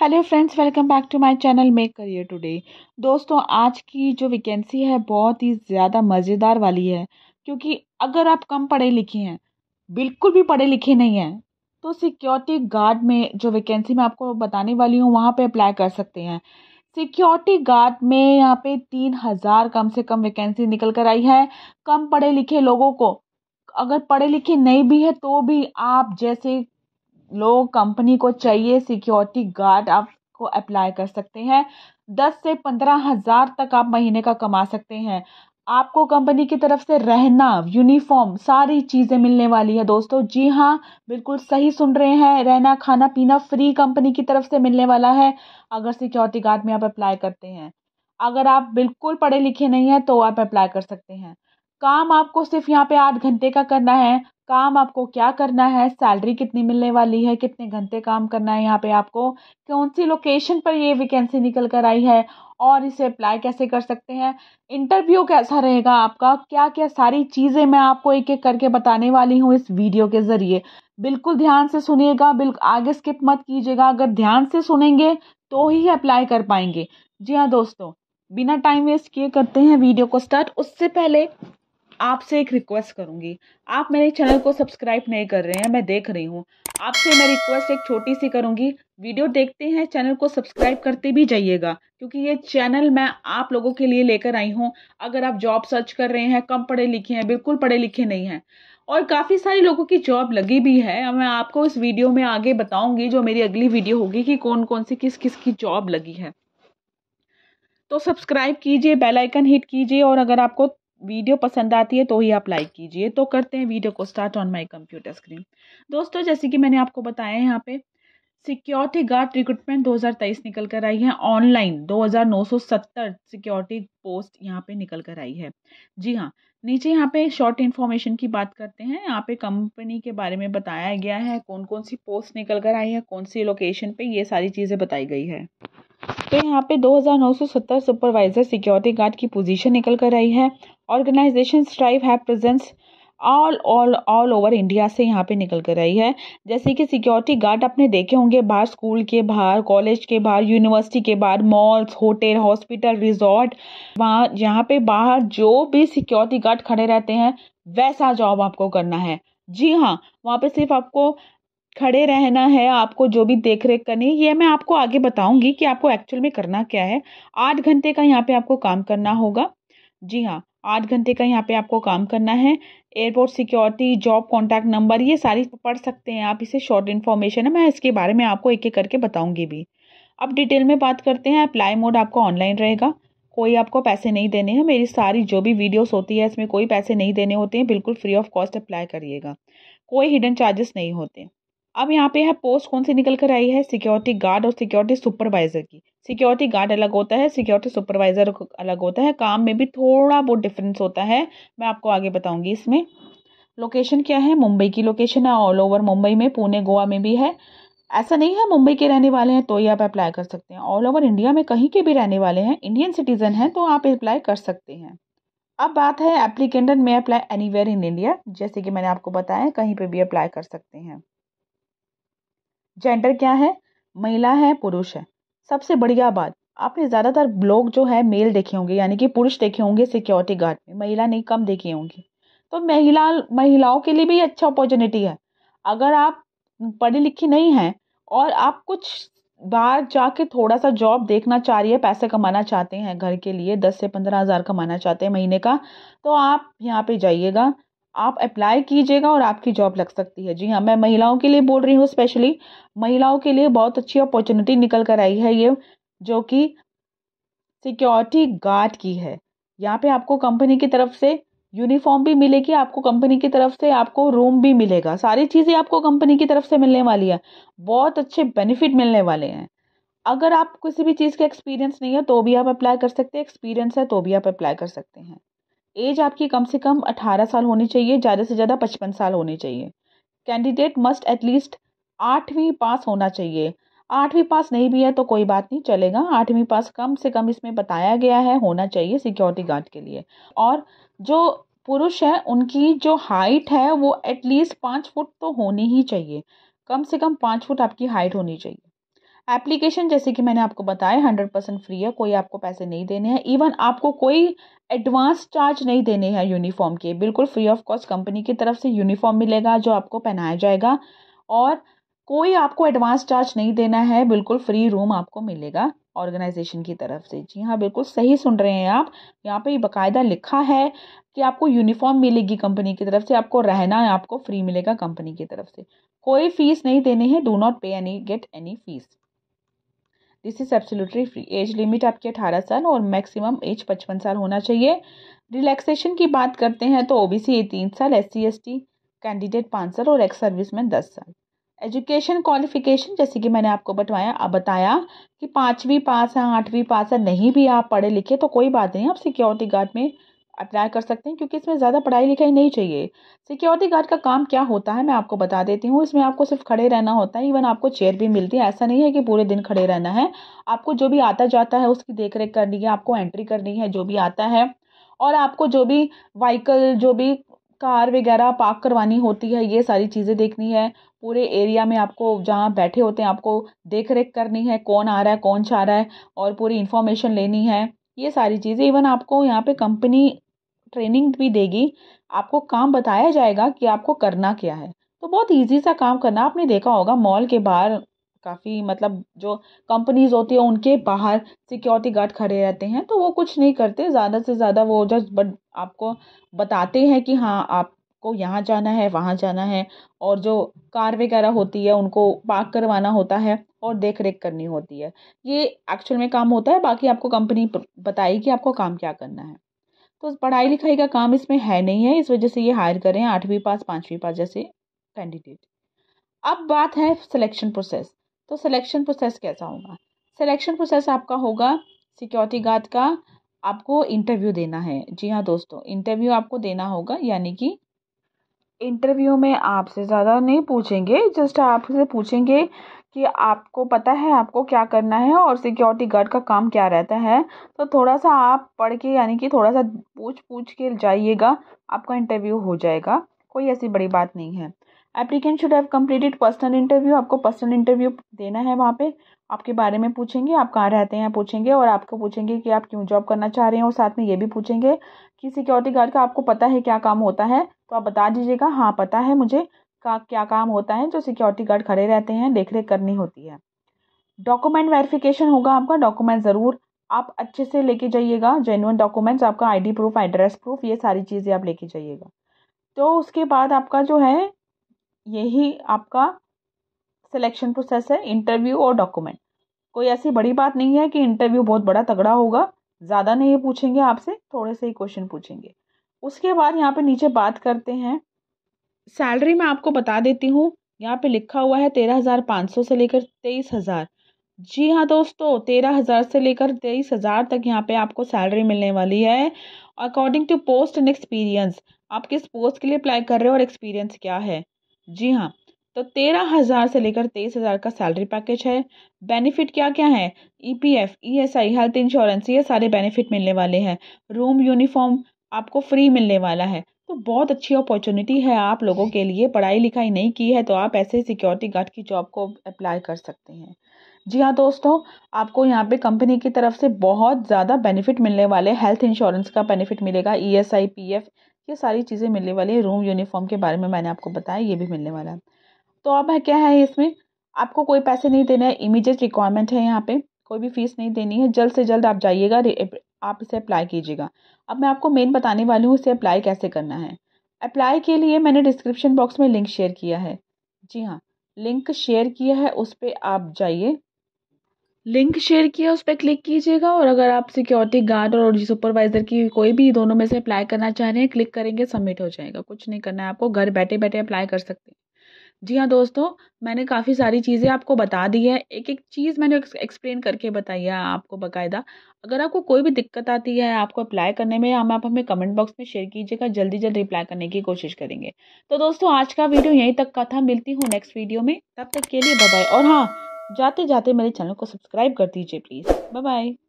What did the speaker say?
hello friends welcome back to my channel Make Career Today दोस्तों आज की जो वैकेंसी है बहुत ही ज़्यादा मज़ेदार वाली है क्योंकि अगर आप कम पढ़े लिखे हैं बिल्कुल भी पढ़े लिखे नहीं हैं तो सिक्योरिटी गार्ड में जो वैकेंसी मैं आपको बताने वाली हूँ वहाँ पर अप्लाई कर सकते हैं सिक्योरिटी गार्ड में यहाँ पे तीन हज़ार कम से कम वैकेंसी निकल कर आई है कम पढ़े लिखे लोगों को अगर पढ़े लिखे नहीं भी है तो भी आप जैसे लोग कंपनी को चाहिए सिक्योरिटी गार्ड आपको अप्लाई कर सकते हैं दस से पंद्रह हज़ार तक आप महीने का कमा सकते हैं आपको कंपनी की तरफ से रहना यूनिफॉर्म सारी चीज़ें मिलने वाली है दोस्तों जी हाँ बिल्कुल सही सुन रहे हैं रहना खाना पीना फ्री कंपनी की तरफ से मिलने वाला है अगर सिक्योरिटी गार्ड में आप अप्लाई करते हैं अगर आप बिल्कुल पढ़े लिखे नहीं हैं तो आप अप्लाई कर सकते हैं काम आपको सिर्फ यहाँ पे आठ घंटे का करना है काम आपको क्या करना है सैलरी कितनी मिलने वाली है कितने घंटे काम करना है यहाँ पे आपको कौन सी लोकेशन पर ये वैकेंसी निकल कर आई है और इसे अप्लाई कैसे कर सकते हैं इंटरव्यू कैसा रहेगा आपका क्या क्या सारी चीज़ें मैं आपको एक एक करके बताने वाली हूँ इस वीडियो के ज़रिए बिल्कुल ध्यान से सुनिएगा बिल्कुल आगे स्किप मत कीजिएगा अगर ध्यान से सुनेंगे तो ही अप्लाई कर पाएंगे जी हाँ दोस्तों बिना टाइम वेस्ट किए करते हैं वीडियो को स्टार्ट उससे पहले आपसे एक रिक्वेस्ट करूंगी आप मेरे चैनल को सब्सक्राइब नहीं कर रहे हैं मैं देख रही हूँ आपसे मैं रिक्वेस्ट एक छोटी सी करूंगी वीडियो देखते हैं चैनल को सब्सक्राइब करते भी जाइएगा क्योंकि ये चैनल मैं आप लोगों के लिए लेकर आई हूँ अगर आप जॉब सर्च कर रहे हैं कम पढ़े लिखे हैं बिल्कुल पढ़े लिखे नहीं हैं और काफ़ी सारे लोगों की जॉब लगी भी है मैं आपको इस वीडियो में आगे बताऊंगी जो मेरी अगली वीडियो होगी कि कौन कौन सी किस किस की जॉब लगी है तो सब्सक्राइब कीजिए बेल आइकन हिट कीजिए और अगर आपको वीडियो पसंद आती है तो ही आप लाइक कीजिए तो करते हैं वीडियो को start on my computer screen दोस्तों जैसे कि मैंने आपको बताया यहाँ पे सिक्योरिटी गार्ड रिक्रूटमेंट 2023 निकल कर आई है ऑनलाइन 2970 सिक्योरिटी पोस्ट यहाँ पे निकल कर आई है जी हाँ नीचे यहाँ पे शॉर्ट इन्फॉर्मेशन की बात करते हैं यहाँ पे कंपनी के बारे में बताया गया है कौन कौन सी पोस्ट निकल कर आई है कौन सी लोकेशन पे ये सारी चीज़ें बताई गई है तो यहाँ पे 2970 सुपरवाइजर सिक्योरिटी गार्ड की पोजीशन निकल कर आई है organisation strive have presence all all all over India से यहाँ पे निकल कर आई है जैसे कि सिक्योरिटी गार्ड आपने देखे होंगे बाहर स्कूल के बाहर कॉलेज के बाहर यूनिवर्सिटी के बाहर मॉल्स होटल हॉस्पिटल रिजॉर्ट वहाँ यहाँ पे बाहर जो भी सिक्योरिटी गार्ड खड़े रहते हैं वैसा जॉब आपको करना है जी हाँ वहाँ पे सिर्फ आपको खड़े रहना है आपको जो भी देख रेख करनी है ये मैं आपको आगे बताऊंगी कि आपको एक्चुअल में करना क्या है आठ घंटे का यहाँ पे आपको काम करना होगा जी हाँ आठ घंटे का यहाँ पे आपको काम करना है airport security job contact number ये सारी पढ़ सकते हैं आप इसे शॉर्ट इन्फॉर्मेशन है मैं इसके बारे में आपको एक एक करके बताऊंगी भी अब डिटेल में बात करते हैं अप्लाई मोड आपका ऑनलाइन रहेगा कोई आपको पैसे नहीं देने हैं मेरी सारी जो भी वीडियोस होती है इसमें कोई पैसे नहीं देने होते हैं बिल्कुल फ्री ऑफ कॉस्ट अप्लाई करिएगा कोई हिडन चार्जेस नहीं होते अब यहाँ पे है पोस्ट कौन सी निकल कर आई है सिक्योरिटी गार्ड और सिक्योरिटी सुपरवाइजर की सिक्योरिटी गार्ड अलग होता है सिक्योरिटी सुपरवाइजर अलग होता है काम में भी थोड़ा बहुत डिफरेंस होता है मैं आपको आगे बताऊंगी इसमें लोकेशन क्या है मुंबई की लोकेशन है ऑल ओवर मुंबई में पुणे गोवा में भी है ऐसा नहीं है मुंबई के रहने वाले हैं तो ही आप अप्लाई कर सकते हैं ऑल ओवर इंडिया में कहीं के भी रहने वाले हैं इंडियन सिटीजन हैं तो आप अप्लाई कर सकते हैं अब बात है एप्लीकेंडन में अप्लाई एनी इन इंडिया जैसे कि मैंने आपको बताया कहीं पर भी अप्लाई कर सकते हैं जेंडर क्या है महिला है पुरुष है सबसे बढ़िया बात आपने ज़्यादातर लोग जो है मेल देखे होंगे यानी कि पुरुष देखे होंगे सिक्योरिटी गार्ड में महिला नहीं कम देखी होंगी तो महिला महिलाओं के लिए भी अच्छा अपॉर्चुनिटी है अगर आप पढ़ी लिखी नहीं हैं और आप कुछ बाहर जाके थोड़ा सा जॉब देखना चाह रही है पैसे कमाना चाहते हैं घर के लिए दस से पंद्रह हज़ार कमाना चाहते हैं महीने का तो आप यहाँ पे जाइएगा आप अप्लाई कीजिएगा और आपकी जॉब लग सकती है जी हाँ मैं महिलाओं के लिए बोल रही हूँ स्पेशली महिलाओं के लिए बहुत अच्छी अपॉर्चुनिटी निकल कर आई है ये जो कि सिक्योरिटी गार्ड की है यहाँ पे आपको कंपनी की तरफ से यूनिफॉर्म भी मिलेगी आपको कंपनी की तरफ से आपको रूम भी मिलेगा सारी चीज़ें आपको कंपनी की तरफ से मिलने वाली है बहुत अच्छे बेनिफिट मिलने वाले हैं अगर आप किसी भी चीज़ का एक्सपीरियंस नहीं है तो भी आप अप्लाई कर सकते हैं एक्सपीरियंस है तो भी आप अप्लाई कर सकते हैं एज आपकी कम से कम अठारह साल होनी चाहिए ज़्यादा से ज़्यादा पचपन साल होने चाहिए कैंडिडेट मस्ट एटलीस्ट आठवीं पास होना चाहिए आठवीं पास नहीं भी है तो कोई बात नहीं चलेगा आठवीं पास कम से कम इसमें बताया गया है होना चाहिए सिक्योरिटी गार्ड के लिए और जो पुरुष है उनकी जो हाइट है वो एटलीस्ट पाँच फुट तो होनी ही चाहिए कम से कम पाँच फुट आपकी हाइट होनी चाहिए एप्लीकेशन जैसे कि मैंने आपको बताया हंड्रेड परसेंट फ्री है कोई आपको पैसे नहीं देने हैं इवन आपको कोई एडवांस चार्ज नहीं देने हैं यूनिफॉर्म के बिल्कुल फ्री ऑफ कॉस्ट कंपनी की तरफ से यूनिफॉर्म मिलेगा जो आपको पहनाया जाएगा और कोई आपको एडवांस चार्ज नहीं देना है बिल्कुल फ्री रूम आपको मिलेगा ऑर्गेनाइजेशन की तरफ से जी हाँ बिल्कुल सही सुन रहे हैं आप यहाँ पे बकायदा लिखा है कि आपको यूनिफॉर्म मिलेगी कंपनी की तरफ से आपको रहना आपको फ्री मिलेगा कंपनी की तरफ से कोई फीस नहीं देने हैं do not pay any get any fees this is absolutely free age limit आपकी अठारह साल और मैक्सिमम एज पचपन साल होना चाहिए रिलैक्सेशन की बात करते हैं तो ओबीसी तीन साल एस सी कैंडिडेट पाँच साल और एक्स सर्विस में दस साल एजुकेशन क्वालिफिकेशन जैसे कि मैंने आपको बटवाया अब बताया कि पाँचवीं पास है आठवीं पास है नहीं भी आप पढ़े लिखे तो कोई बात नहीं आप सिक्योरिटी गार्ड में अप्लाई कर सकते हैं क्योंकि इसमें ज़्यादा पढ़ाई लिखाई नहीं चाहिए सिक्योरिटी गार्ड का काम क्या होता है मैं आपको बता देती हूँ इसमें आपको सिर्फ खड़े रहना होता है इवन आपको चेयर भी मिलती है ऐसा नहीं है कि पूरे दिन खड़े रहना है आपको जो भी आता जाता है उसकी देख रेख करनी है आपको एंट्री करनी है जो भी आता है और आपको जो भी व्हीकल जो भी कार वगैरह पार्क करवानी होती है ये सारी चीज़ें देखनी है पूरे एरिया में आपको जहाँ बैठे होते हैं आपको देख रेख करनी है कौन आ रहा है कौन जा रहा है और पूरी इन्फॉर्मेशन लेनी है ये सारी चीज़ें इवन आपको यहाँ पे कंपनी ट्रेनिंग भी देगी आपको काम बताया जाएगा कि आपको करना क्या है तो बहुत ईजी सा काम करना आपने देखा होगा मॉल के बाहर काफ़ी मतलब जो कंपनीज होती है उनके बाहर सिक्योरिटी गार्ड खड़े रहते हैं तो वो कुछ नहीं करते ज़्यादा से ज़्यादा वो जस्ट बट आपको बताते हैं कि हाँ आपको यहाँ जाना है वहाँ जाना है और जो कार वगैरह होती है उनको पार्क करवाना होता है और देख रेख करनी होती है ये एक्चुअल में काम होता है बाकी आपको कंपनी बताएगी आपको काम क्या करना है तो पढ़ाई लिखाई का काम इसमें है नहीं है इस वजह से ये हायर करें आठवीं पास पाँचवीं पास जैसे कैंडिडेट अब बात है सिलेक्शन प्रोसेस तो सिलेक्शन प्रोसेस कैसा होगा सिलेक्शन प्रोसेस आपका होगा सिक्योरिटी गार्ड का आपको इंटरव्यू देना है जी हाँ दोस्तों इंटरव्यू आपको देना होगा यानी कि इंटरव्यू में आपसे ज़्यादा नहीं पूछेंगे जस्ट आपसे पूछेंगे कि आपको पता है आपको क्या करना है और सिक्योरिटी गार्ड का काम क्या रहता है तो थोड़ा सा आप पढ़ के यानी कि थोड़ा सा पूछ पूछ के जाइएगा आपका इंटरव्यू हो जाएगा कोई ऐसी बड़ी बात नहीं है applicant should have completed personal interview आपको पर्सनल इंटरव्यू देना है वहाँ पे आपके बारे में पूछेंगे आप कहाँ रहते हैं पूछेंगे और आपको पूछेंगे कि आप क्यों जॉब करना चाह रहे हैं और साथ में ये भी पूछेंगे कि सिक्योरिटी गार्ड का आपको पता है क्या काम होता है तो आप बता दीजिएगा हाँ पता है मुझे का क्या काम होता है जो सिक्योरिटी गार्ड खड़े रहते हैं देख रेख करनी होती है डॉक्यूमेंट वेरिफिकेशन होगा आपका डॉक्यूमेंट ज़रूर आप अच्छे से लेके जाइएगा जेनुअन डॉक्यूमेंट्स आपका आईडी प्रूफ एड्रेस प्रूफ ये सारी चीज़ें आप लेके जाइएगा तो उसके बाद आपका जो है यही आपका सिलेक्शन प्रोसेस है इंटरव्यू और डॉक्यूमेंट कोई ऐसी बड़ी बात नहीं है कि इंटरव्यू बहुत बड़ा तगड़ा होगा ज़्यादा नहीं पूछेंगे आपसे थोड़े से ही क्वेश्चन पूछेंगे उसके बाद यहाँ पे नीचे बात करते हैं सैलरी मैं आपको बता देती हूँ यहाँ पे लिखा हुआ है तेरह हज़ार पाँच सौ से लेकर तेईस हज़ार जी हाँ दोस्तों तेरह हज़ार से लेकर तेईस हज़ार तक यहाँ पे आपको सैलरी मिलने वाली है according to post and experience आप किस पोस्ट के लिए अप्लाई कर रहे हो और एक्सपीरियंस क्या है जी हाँ तो तेरह हज़ार से लेकर तेईस हज़ार का सैलरी पैकेज है बेनिफिट क्या क्या है E P F E S I health insurance ये सारे बेनिफिट मिलने वाले हैं रूम यूनिफॉर्म आपको फ्री मिलने वाला है तो बहुत अच्छी अपॉर्चुनिटी है आप लोगों के लिए पढ़ाई लिखाई नहीं की है तो आप ऐसे सिक्योरिटी गार्ड की जॉब को अप्लाई कर सकते हैं जी हाँ दोस्तों आपको यहाँ पे कंपनी की तरफ से बहुत ज़्यादा बेनिफिट मिलने वाले हेल्थ इंश्योरेंस का बेनिफिट मिलेगा E S I P F ये सारी चीज़ें मिलने वाली है रूम यूनिफॉर्म के बारे में मैंने आपको बताया ये भी मिलने वाला है तो अब है क्या है इसमें आपको कोई पैसे नहीं देने हैं इमीडिएट रिक्वायरमेंट है यहाँ पे कोई भी फीस नहीं देनी है जल्द से जल्द आप जाइएगा आप इसे अप्लाई कीजिएगा अब मैं आपको मेन बताने वाली हूँ इसे अप्लाई कैसे करना है अप्लाई के लिए मैंने डिस्क्रिप्शन बॉक्स में लिंक शेयर किया है जी हाँ लिंक शेयर किया है उस पर आप जाइए लिंक शेयर किया उस पर क्लिक कीजिएगा और अगर आप सिक्योरिटी गार्ड और सुपरवाइज़र की कोई भी दोनों में से अप्लाई करना चाह रहे हैं क्लिक करेंगे सबमिट हो जाएगा कुछ नहीं करना है आपको घर बैठे बैठे अप्लाई कर सकते हैं जी हाँ दोस्तों मैंने काफ़ी सारी चीज़ें आपको बता दी है एक एक चीज़ मैंने एक्सप्लेन करके बताई है आपको बकायदा अगर आपको कोई भी दिक्कत आती है आपको अप्लाई करने में हम आप हमें कमेंट बॉक्स में शेयर कीजिएगा जल्दी जल्दी रिप्लाई करने की कोशिश करेंगे तो दोस्तों आज का वीडियो यहीं तक का था मिलती हूँ नेक्स्ट वीडियो में तब तक के लिए बाय और हाँ जाते जाते मेरे चैनल को सब्सक्राइब कर दीजिए प्लीज़ बाय